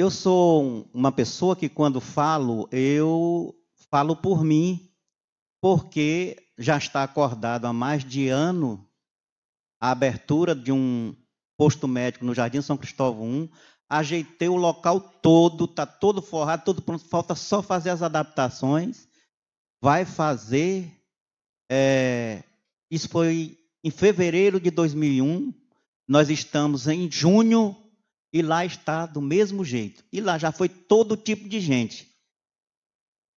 Eu sou uma pessoa que, quando falo, eu falo por mim, porque já está acordado há mais de ano a abertura de um posto médico no Jardim São Cristóvão I. Ajeitei o local todo, está todo forrado, todo pronto, falta só fazer as adaptações. Vai fazer. É, isso foi em fevereiro de 2001. Nós estamos em junho e lá está do mesmo jeito. E lá já foi todo tipo de gente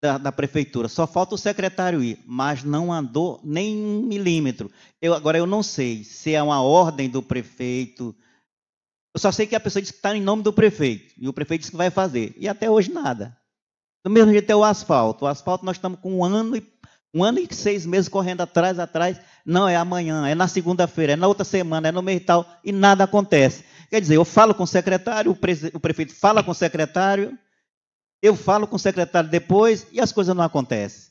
da, da, prefeitura. Só falta o secretário ir, mas não andou nem um milímetro. Eu, agora eu não sei se é uma ordem do prefeito. Eu só sei que a pessoa disse que está em nome do prefeito. E o prefeito disse que vai fazer. E até hoje nada. Do mesmo jeito é o asfalto. O asfalto nós estamos com um ano e um ano e seis meses correndo atrás, atrás. Não é amanhã, é na segunda-feira, é na outra semana, é no mês e tal, e nada acontece. Quer dizer, eu falo com o secretário, o, pre o prefeito fala com o secretário, eu falo com o secretário depois e as coisas não acontecem.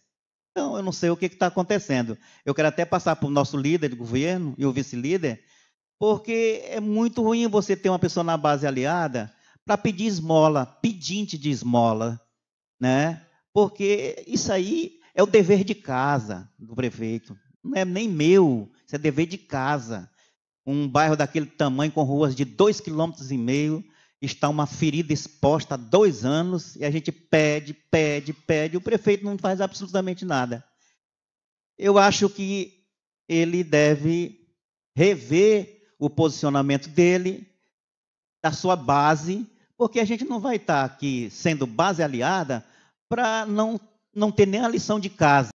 Então, eu não sei o que está acontecendo. Eu quero até passar para o nosso líder de governo e o vice-líder, porque é muito ruim você ter uma pessoa na base aliada para pedir esmola, pedinte de esmola, né? Porque isso aí é o dever de casa do prefeito, não é nem meu, isso é dever de casa um bairro daquele tamanho, com ruas de 2,5 km, está uma ferida exposta há dois anos e a gente pede, pede, pede, o prefeito não faz absolutamente nada. Eu acho que ele deve rever o posicionamento dele, da sua base, porque a gente não vai estar aqui sendo base aliada para não, não ter nem a lição de casa.